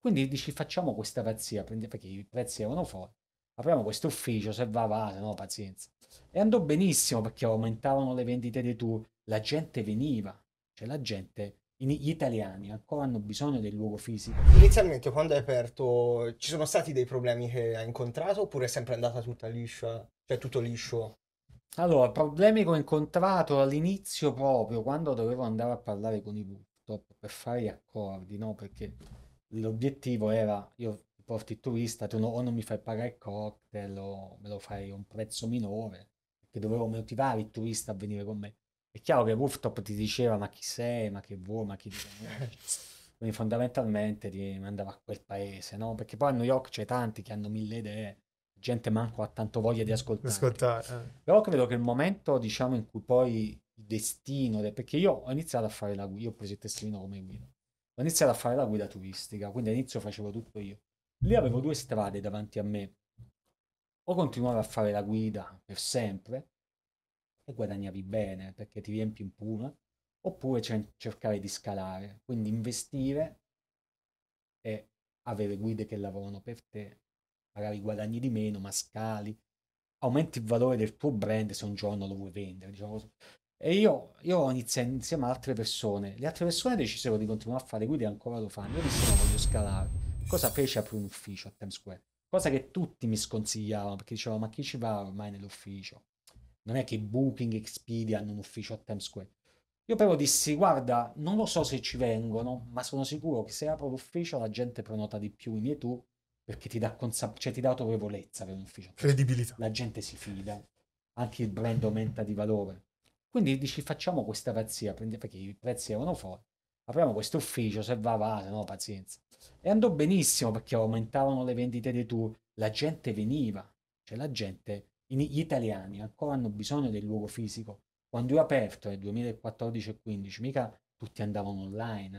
Quindi dici facciamo questa pazzia, perché i prezzi erano fuori, apriamo questo ufficio, se va va, se no pazienza. E andò benissimo perché aumentavano le vendite dei tour, la gente veniva, cioè la gente gli italiani ancora hanno bisogno del luogo fisico. Inizialmente quando hai aperto ci sono stati dei problemi che hai incontrato oppure è sempre andata tutta liscia, cioè tutto liscio? Allora, problemi che ho incontrato all'inizio proprio quando dovevo andare a parlare con i purtroppo per fare gli accordi, no? Perché l'obiettivo era io porti turista, tu no, o non mi fai pagare il cocktail o me lo fai a un prezzo minore, che dovevo motivare il turista a venire con me. È chiaro che rooftop ti diceva ma chi sei, ma che vuoi, ma chi ti Quindi fondamentalmente ti mandava a quel paese, no? Perché poi a New York c'è tanti che hanno mille idee, gente manco ha tanto voglia di ascoltare. ascoltare eh. Però credo che il momento, diciamo, in cui poi il destino, perché io ho iniziato a fare la guida, io ho preso il testino come guida ho iniziato a fare la guida turistica, quindi all'inizio facevo tutto io. Lì avevo due strade davanti a me. O continuare a fare la guida per sempre e guadagnavi bene perché ti riempi in puna, oppure cercare di scalare, quindi investire e avere guide che lavorano per te, magari guadagni di meno, ma scali, aumenti il valore del tuo brand se un giorno lo vuoi vendere. Diciamo, e io, io iniziai insieme ad altre persone. Le altre persone decisero di continuare a fare guide e ancora lo fanno. Io dissi no, voglio scalare. Cosa fece? apri un ufficio a Times Square. Cosa che tutti mi sconsigliavano perché dicevano ma chi ci va ormai nell'ufficio? Non è che Booking e Expedia hanno un ufficio a Times Square. Io però dissi guarda, non lo so se ci vengono, ma sono sicuro che se apro l'ufficio la gente prenota di più i miei tour perché ti dà, consa- cioè, ti dà autorevolezza per un ufficio. Credibilità. La gente si fida, anche il brand aumenta di valore. Quindi dici facciamo questa pazzia, perché i prezzi erano fuori, apriamo questo ufficio, se va va, se no pazienza. E andò benissimo perché aumentavano le vendite dei tour, la gente veniva, cioè la gente, gli italiani ancora hanno bisogno del luogo fisico. Quando io ho aperto nel 2014 15, mica tutti andavano online.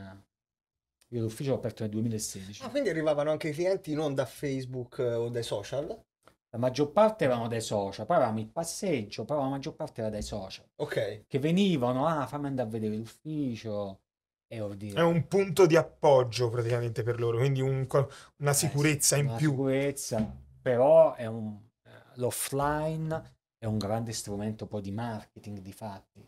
Eh. Io l'ufficio l'ho aperto nel 2016. Ah, quindi arrivavano anche i clienti non da Facebook eh, o dai social? La maggior parte erano dai social, poi avevamo il passeggio, però la maggior parte era dai social. Ok. Che venivano, ah, fammi andare a vedere l'ufficio. E ordire. È un punto di appoggio praticamente per loro, quindi un, una eh sicurezza eh, in una più. sicurezza, però è un, eh, l'offline è un grande strumento poi di marketing, di fatti,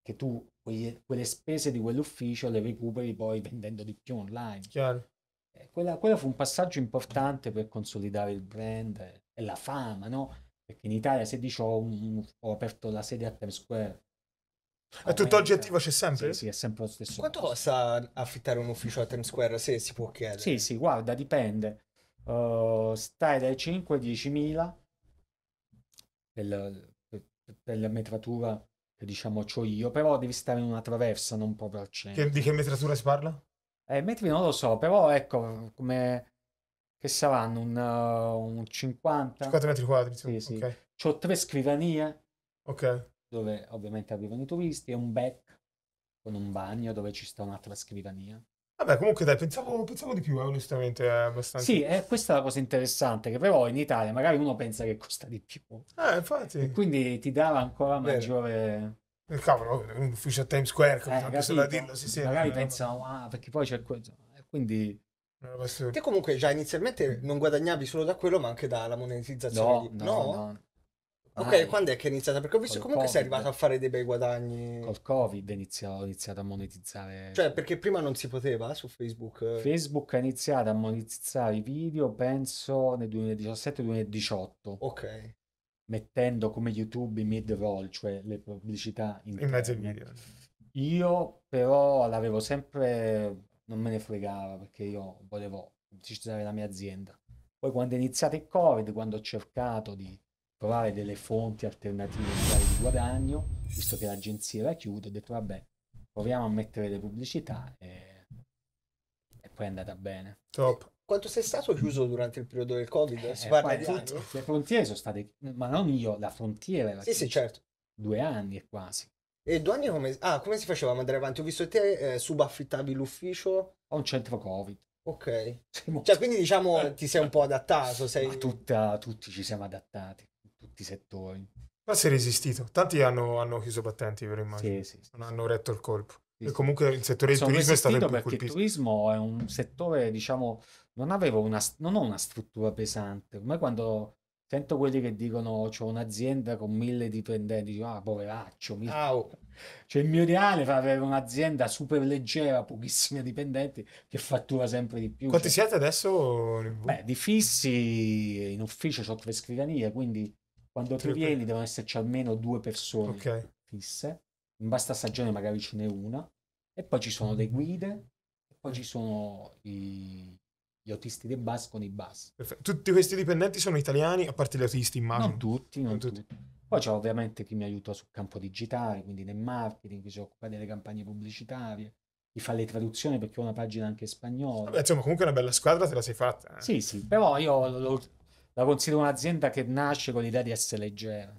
che tu quelle, quelle spese di quell'ufficio le recuperi poi vendendo di più online. Chiaro. Eh, quella, quella fu un passaggio importante per consolidare il brand e la fama, no? Perché in Italia se dici ho, un, ho aperto la sede a Times Square. È tutto oggettivo c'è sempre? Sì, sì, è sempre lo stesso. Quanto posto. costa affittare un ufficio a Times Square se si può chiedere? Sì, sì, guarda, dipende. Uh, stai dai 5 ai 10.000 per, per, per la metratura che diciamo ho io, però devi stare in una traversa, non proprio al centro. Che, di che metratura si parla? Eh, metri non lo so, però ecco, come che saranno un, uh, un 50... 50 metri quadri, sì, sì. Okay. C'ho tre scrivanie, okay. dove ovviamente arrivano i turisti, e un back con un bagno dove ci sta un'altra scrivania. Vabbè, comunque dai, pensavo, pensavo di più, eh, onestamente, è eh, abbastanza... Sì, eh, questa è la cosa interessante, che però in Italia magari uno pensa che costa di più. Eh, infatti. E quindi ti dava ancora maggiore... Il eh, cavolo, un ufficio a Times Square, eh, tanto se dillo, sì, Magari no, pensano, no. ah, perché poi c'è... Quindi Te comunque già inizialmente non guadagnavi solo da quello, ma anche dalla monetizzazione. No, di... no, no? no. Ok, ah, quando è che è iniziata? Perché ho visto comunque COVID. sei arrivato a fare dei bei guadagni. Col Covid ho iniziato a monetizzare. Cioè, perché prima non si poteva su Facebook? Facebook ha iniziato a monetizzare i video, penso, nel 2017-2018. Ok. Mettendo come YouTube i mid-roll, cioè le pubblicità in, in mezzo ai video. Io però l'avevo sempre non me ne fregava perché io volevo gestire la mia azienda. Poi quando è iniziato il Covid, quando ho cercato di trovare delle fonti alternative di guadagno, visto che l'agenzia era chiusa, ho detto vabbè, proviamo a mettere le pubblicità e, e poi è andata bene. Top. Quanto sei stato chiuso durante il periodo del Covid? Eh, parla di tutto. Le frontiere sono state, ma non io, la frontiera era Sì, sì, certo. Due anni e quasi. E due anni come... Ah, come si faceva ad andare avanti? Ho visto te eh, subaffittavi l'ufficio. A un centro Covid. Ok. Siamo... Cioè, quindi diciamo ti sei un po' adattato. Sei... Tutta, tutti ci siamo adattati, in tutti i settori. Ma sei resistito. Tanti hanno, hanno chiuso battenti, vero immagino. Sì, sì. Non hanno retto il colpo. Sì, e comunque il settore del turismo è stato più colpito. Il turismo è un settore, diciamo, non avevo una, non ho una struttura pesante. Come quando Sento quelli che dicono ho un'azienda con mille dipendenti, dico, ah poveraccio, mi... Au. cioè il mio ideale fa avere un'azienda super leggera, pochissimi dipendenti, che fattura sempre di più. Quanti cioè... siete adesso? Beh, di fissi in ufficio ho tre scrivanie, quindi quando tu vieni devono esserci almeno due persone okay. fisse, in basta stagione magari ce n'è una, e poi ci sono le mm. guide, e poi ci sono i gli autisti dei bus con i bus. Perfetto. Tutti questi dipendenti sono italiani, a parte gli autisti immagino? Non tutti, non, non tutti. tutti. Poi c'è ovviamente chi mi aiuta sul campo digitale, quindi nel marketing, chi si occupa delle campagne pubblicitarie, chi fa le traduzioni perché ho una pagina anche spagnola. Vabbè, insomma, comunque una bella squadra te la sei fatta. Eh. Sì, sì, però io lo, lo, la considero un'azienda che nasce con l'idea di essere leggera.